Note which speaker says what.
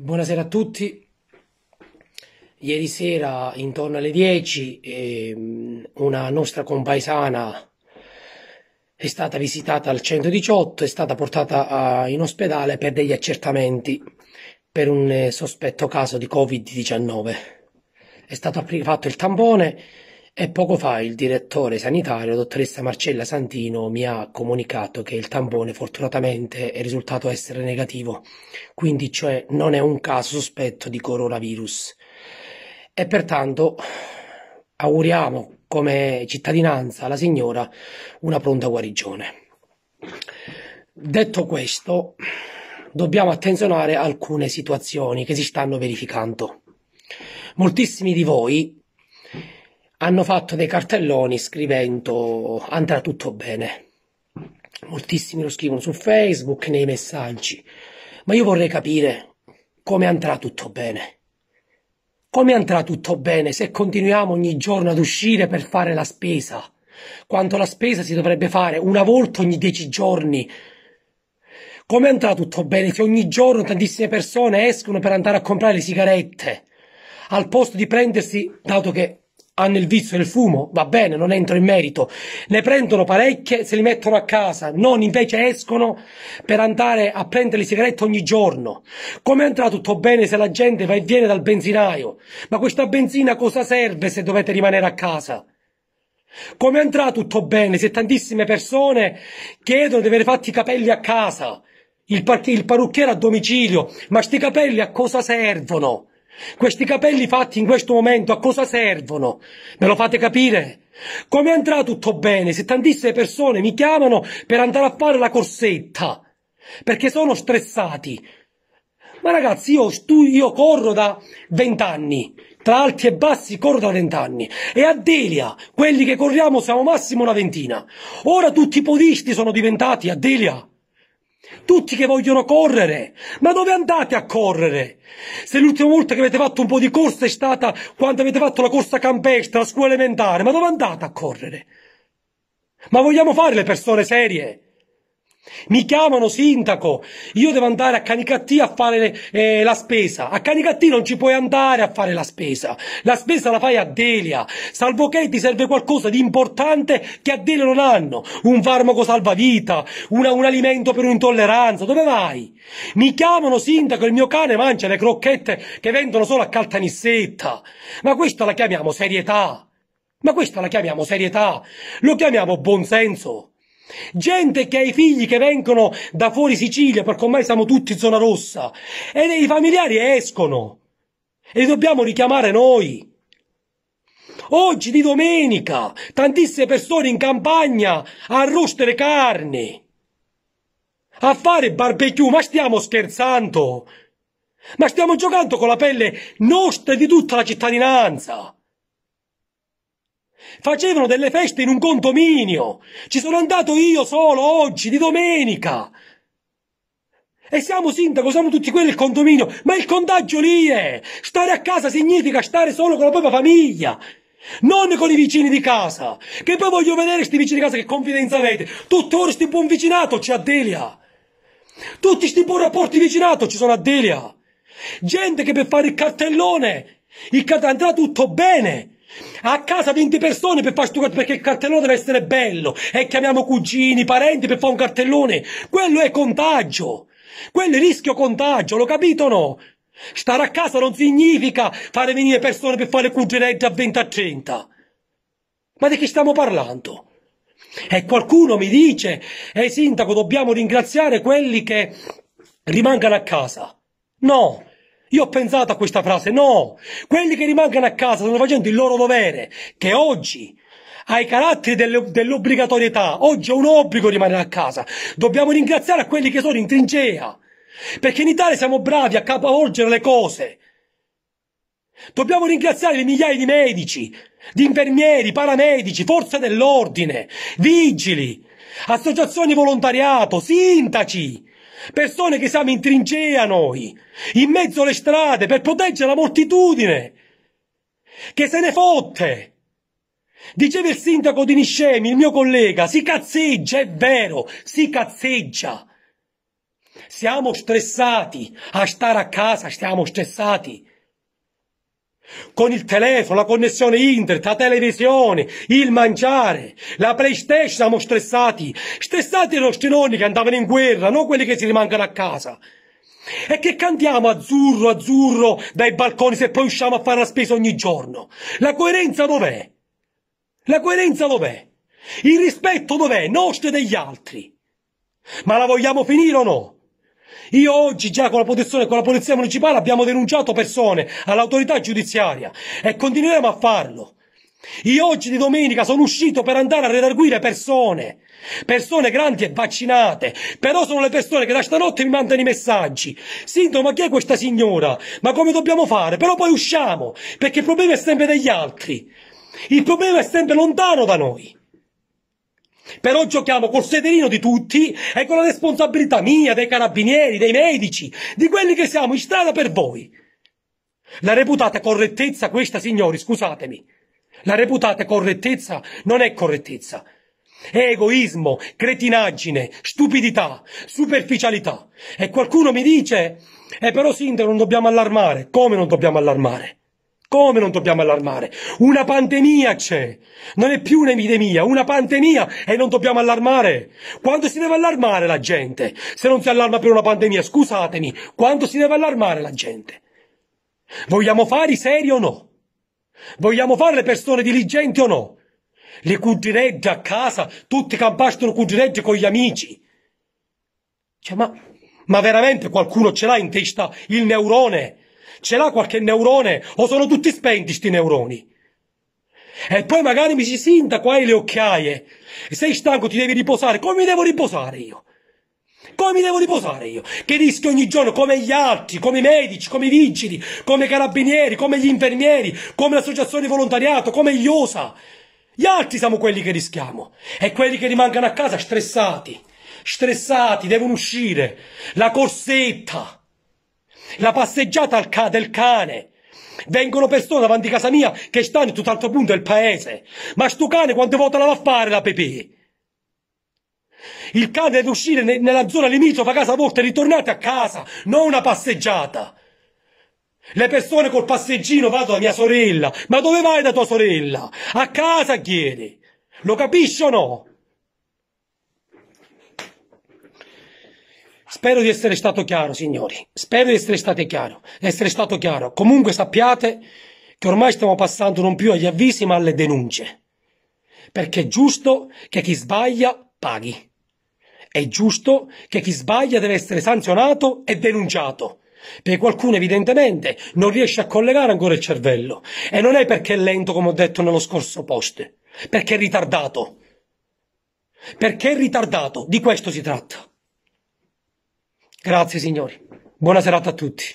Speaker 1: Buonasera a tutti. Ieri sera, intorno alle 10, ehm, una nostra compaesana è stata visitata al 118, è stata portata in ospedale per degli accertamenti per un eh, sospetto caso di Covid-19. È stato fatto il tampone e poco fa il direttore sanitario, dottoressa Marcella Santino, mi ha comunicato che il tampone fortunatamente è risultato essere negativo, quindi cioè non è un caso sospetto di coronavirus. E pertanto auguriamo come cittadinanza alla signora una pronta guarigione. Detto questo, dobbiamo attenzionare alcune situazioni che si stanno verificando. Moltissimi di voi hanno fatto dei cartelloni scrivendo andrà tutto bene. Moltissimi lo scrivono su Facebook, nei messaggi, ma io vorrei capire come andrà tutto bene. Come andrà tutto bene se continuiamo ogni giorno ad uscire per fare la spesa? Quanto la spesa si dovrebbe fare una volta ogni dieci giorni? Come andrà tutto bene se ogni giorno tantissime persone escono per andare a comprare le sigarette? Al posto di prendersi, dato che hanno il vizio del fumo, va bene, non entro in merito, ne prendono parecchie, se li mettono a casa, non invece escono per andare a prendere le
Speaker 2: sigarette ogni giorno. Come andrà tutto bene se la gente va e viene dal benzinaio? Ma questa benzina cosa serve se dovete rimanere a casa? Come andrà tutto bene se tantissime persone chiedono di avere fatti i capelli a casa, il, par- il parrucchiere a domicilio, ma sti capelli a cosa servono? Questi capelli fatti in questo momento a cosa servono? Me lo fate capire? Come andrà tutto bene se tantissime persone mi chiamano per andare a fare la corsetta? Perché sono stressati. Ma ragazzi, io, io corro da vent'anni, tra alti e bassi corro da vent'anni. E a Delia, quelli che corriamo siamo massimo una ventina. Ora tutti i podisti sono diventati a Delia. Tutti che vogliono correre. Ma dove andate a correre? Se l'ultima volta che avete fatto un po' di corsa è stata quando avete fatto la corsa campestre, la scuola elementare, ma dove andate a correre? Ma vogliamo fare le persone serie? Mi chiamano sindaco, io devo andare a Canicattì a fare eh, la spesa. A Canicattì non ci puoi andare a fare la spesa. La spesa la fai a Delia, salvo che ti serve qualcosa di importante che a Delia non hanno. Un farmaco salvavita, una, un alimento per un'intolleranza. Dove vai? Mi chiamano sindaco, il mio cane mangia le crocchette che vendono solo a Caltanissetta. Ma questa la chiamiamo serietà. Ma questa la chiamiamo serietà. Lo chiamiamo buonsenso gente che ha i figli che vengono da fuori Sicilia, perché ormai siamo tutti in zona rossa, e i familiari escono, e li dobbiamo richiamare noi. Oggi di domenica, tantissime persone in campagna a roostere carne, a fare barbecue, ma stiamo scherzando? Ma stiamo giocando con la pelle nostra e di tutta la cittadinanza facevano delle feste in un condominio. Ci sono andato io solo oggi, di domenica. E siamo sindaco, siamo tutti quelli del condominio, ma il contagio lì è. Stare a casa significa stare solo con la propria famiglia. Non con i vicini di casa, che poi voglio vedere questi vicini di casa che confidenza avete. Tutte ore sti buon vicinato c'è a Delia. Tutti sti buoni rapporti vicinato ci sono a Delia. Gente che per fare il cartellone, il cartellone andrà tutto bene. A casa 20 persone per fare sto perché il cartellone deve essere bello e chiamiamo cugini, parenti per fare un cartellone. Quello è contagio. Quello è rischio contagio, lo capito o no? Stare a casa non significa fare venire persone per fare cuginetti a 20 a 30. Ma di che stiamo parlando? E qualcuno mi dice, eh sindaco, dobbiamo ringraziare quelli che rimangono a casa. No, io ho pensato a questa frase, no, quelli che rimangono a casa stanno facendo il loro dovere, che oggi ai caratteri dell'obbligatorietà, oggi è un obbligo rimanere a casa, dobbiamo ringraziare a quelli che sono in trincea, perché in Italia siamo bravi a capovolgere le cose, dobbiamo ringraziare le migliaia di medici, di infermieri, paramedici, forze dell'ordine, vigili, associazioni volontariato, sindaci, persone che siamo in trincea noi, in mezzo alle strade, per proteggere la moltitudine, che se ne fotte. Diceva il sindaco di Niscemi, il mio collega, si cazzeggia, è vero, si cazzeggia. Siamo stressati, a stare a casa siamo stressati con il telefono, la connessione internet, la televisione, il mangiare, la PlayStation siamo stressati. Stressati i nostri nonni che andavano in guerra, non quelli che si rimangono a casa. E che cantiamo azzurro, azzurro dai balconi se poi usciamo a fare la spesa ogni giorno? La coerenza dov'è? La coerenza dov'è? Il rispetto dov'è? Nostro degli altri. Ma la vogliamo finire o no? Io oggi già con la protezione e con la polizia municipale abbiamo denunciato persone all'autorità giudiziaria e continueremo a farlo. Io oggi di domenica sono uscito per andare a redarguire persone, persone grandi e vaccinate, però sono le persone che da stanotte mi mandano i messaggi. Sindaco, ma chi è questa signora? Ma come dobbiamo fare? Però poi usciamo, perché il problema è sempre degli altri. Il problema è sempre lontano da noi. Però giochiamo col sederino di tutti e con la responsabilità mia, dei carabinieri, dei medici, di quelli che siamo in strada per voi. La reputata correttezza questa, signori, scusatemi. La reputata correttezza non è correttezza. È egoismo, cretinaggine, stupidità, superficialità. E qualcuno mi dice, eh però sindaco non dobbiamo allarmare. Come non dobbiamo allarmare? Come non dobbiamo allarmare? Una pandemia c'è! Non è più un'epidemia, una pandemia e non dobbiamo allarmare! Quando si deve allarmare la gente? Se non si allarma per una pandemia, scusatemi, quando si deve allarmare la gente? Vogliamo fare i seri o no? Vogliamo fare le persone diligenti o no? Le cugireggia a casa, tutti campastano cugireggia con gli amici. Cioè, ma, ma veramente qualcuno ce l'ha in testa il neurone? Ce l'ha qualche neurone o sono tutti spenti sti neuroni? E poi magari mi dici, sindaco, hai le occhiaie, sei stanco, ti devi riposare. Come mi devo riposare io? Come mi devo riposare io? Che rischio ogni giorno come gli altri, come i medici, come i vigili, come i carabinieri, come gli infermieri, come l'associazione di volontariato, come gli USA. Gli altri siamo quelli che rischiamo e quelli che rimangono a casa stressati, stressati, devono uscire, la corsetta la passeggiata al ca- del cane. Vengono persone davanti a casa mia che stanno in tutt'altro punto del paese. Ma sto cane quante volte la va a fare la pepì? Il cane deve uscire ne- nella zona limitrofa a casa vostra e ritornate a casa, non una passeggiata. Le persone col passeggino vado da mia sorella. Ma dove vai da tua sorella? A casa chiedi. Lo capisci o no? Spero di essere stato chiaro, signori. Spero di essere stato chiaro. Essere stato chiaro. Comunque sappiate che ormai stiamo passando non più agli avvisi ma alle denunce. Perché è giusto che chi sbaglia paghi. È giusto che chi sbaglia deve essere sanzionato e denunciato. Perché qualcuno evidentemente non riesce a collegare ancora il cervello. E non è perché è lento, come ho detto nello scorso post, perché è ritardato. Perché è ritardato, di questo si tratta. Grazie signori. Buona serata a tutti.